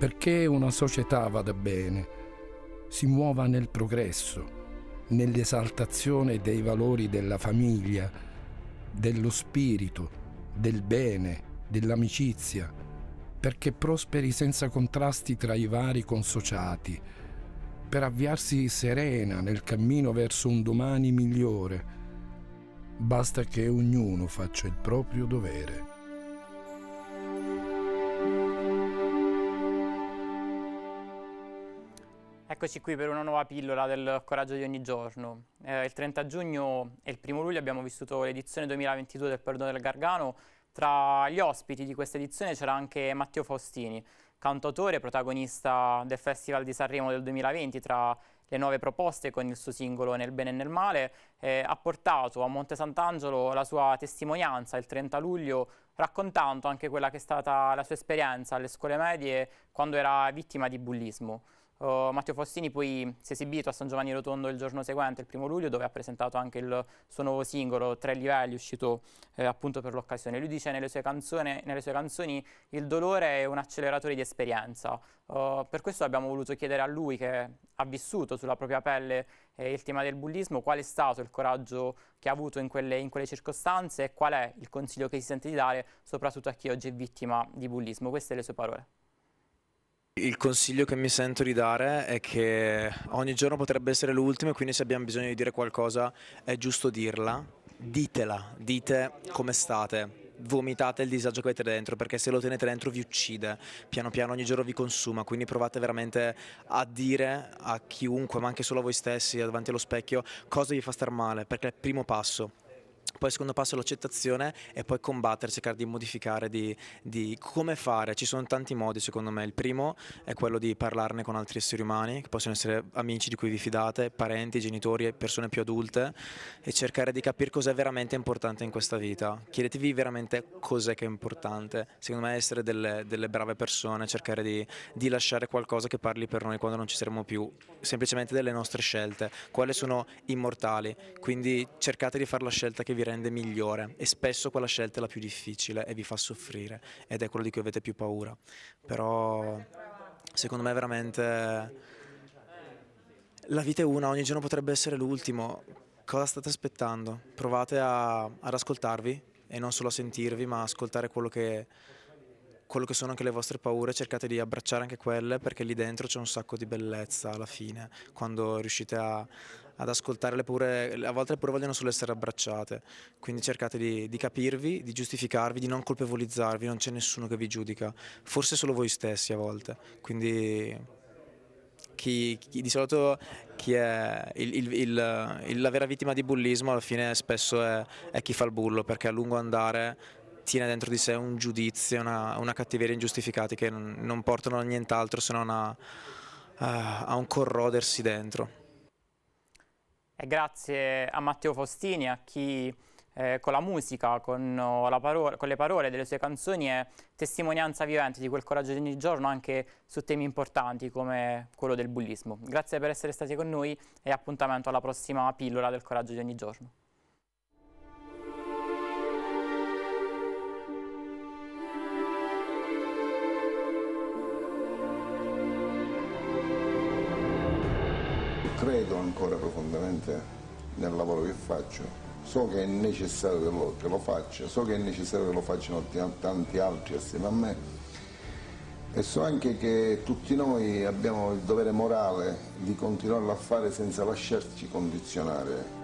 perché una società vada bene, si muova nel progresso, nell'esaltazione dei valori della famiglia, dello spirito, del bene, dell'amicizia, perché prosperi senza contrasti tra i vari consociati, per avviarsi serena nel cammino verso un domani migliore. Basta che ognuno faccia il proprio dovere. Eccoci qui per una nuova pillola del Coraggio di ogni giorno. Eh, il 30 giugno e il 1 luglio abbiamo vissuto l'edizione 2022 del Perdono del Gargano. Tra gli ospiti di questa edizione c'era anche Matteo Faustini, cantautore e protagonista del Festival di Sanremo del 2020 tra le nuove proposte con il suo singolo Nel bene e nel male, eh, ha portato a Monte Sant'Angelo la sua testimonianza il 30 luglio raccontando anche quella che è stata la sua esperienza alle scuole medie quando era vittima di bullismo. Uh, Matteo Faustini poi si è esibito a San Giovanni Rotondo il giorno seguente, il primo luglio, dove ha presentato anche il suo nuovo singolo, Tre livelli, uscito eh, appunto per l'occasione. Lui dice nelle sue, canzone, nelle sue, canzoni il dolore è un acceleratore di esperienza. Uh, per questo abbiamo voluto chiedere a lui, che ha vissuto sulla propria pelle eh, il tema del bullismo, qual è stato il coraggio che ha avuto in quelle, in quelle circostanze e qual è il consiglio che si sente di dare soprattutto a chi oggi è vittima di bullismo. Queste le sue parole. Il consiglio che mi sento di dare è che ogni giorno potrebbe essere l'ultimo e quindi se abbiamo bisogno di dire qualcosa è giusto dirla. Ditela, dite come state, vomitate il disagio che avete dentro perché se lo tenete dentro vi uccide, piano piano ogni giorno vi consuma, quindi provate veramente a dire a chiunque, ma anche solo a voi stessi davanti allo specchio, cosa vi fa star male, perché è il primo passo. Poi il secondo passo è l'accettazione e poi combattere, cercare di modificare, di, di, come fare. Ci sono tanti modi secondo me. Il primo è quello di parlarne con altri esseri umani, che possono essere amici di cui vi fidate, parenti, genitori, persone più adulte e cercare di capire cos'è veramente importante in questa vita. Chiedetevi veramente cos'è che è importante. Secondo me essere delle, delle brave persone, cercare di, di lasciare qualcosa che parli per noi quando non ci saremo più, semplicemente delle nostre scelte, quali sono immortali. Quindi cercate di fare la scelta che vi rende rende migliore e spesso quella scelta è la più difficile e vi fa soffrire ed è quello di cui avete più paura. Però secondo me veramente la vita è una, ogni giorno potrebbe essere l'ultimo. Cosa state aspettando? Provate a, ad ascoltarvi e non solo a sentirvi, ma ascoltare quello che quello che sono anche le vostre paure, cercate di abbracciare anche quelle perché lì dentro c'è un sacco di bellezza alla fine, quando riuscite a, ad ascoltare le paure, a volte le paure vogliono solo essere abbracciate, quindi cercate di, di capirvi, di giustificarvi, di non colpevolizzarvi, non c'è nessuno che vi giudica, forse solo voi stessi a volte, quindi chi, chi, di solito chi è il, il, il, la vera vittima di bullismo alla fine spesso è, è chi fa il bullo perché a lungo andare tiene dentro di sé un giudizio, una, una cattiveria ingiustificata che non, non portano a nient'altro se non a, a, a un corrodersi dentro. E grazie a Matteo Faustini, a chi eh, con la musica, con, la parola, con, le parole delle sue canzoni è testimonianza vivente di quel coraggio di ogni giorno anche su temi importanti come quello del bullismo. Grazie per essere stati con noi e appuntamento alla prossima pillola del coraggio di ogni giorno. credo ancora profondamente nel lavoro che faccio, so che è necessario che lo faccia, so che è necessario che lo facciano tanti altri assieme a me e so anche che tutti noi abbiamo il dovere morale di continuare a fare senza lasciarci condizionare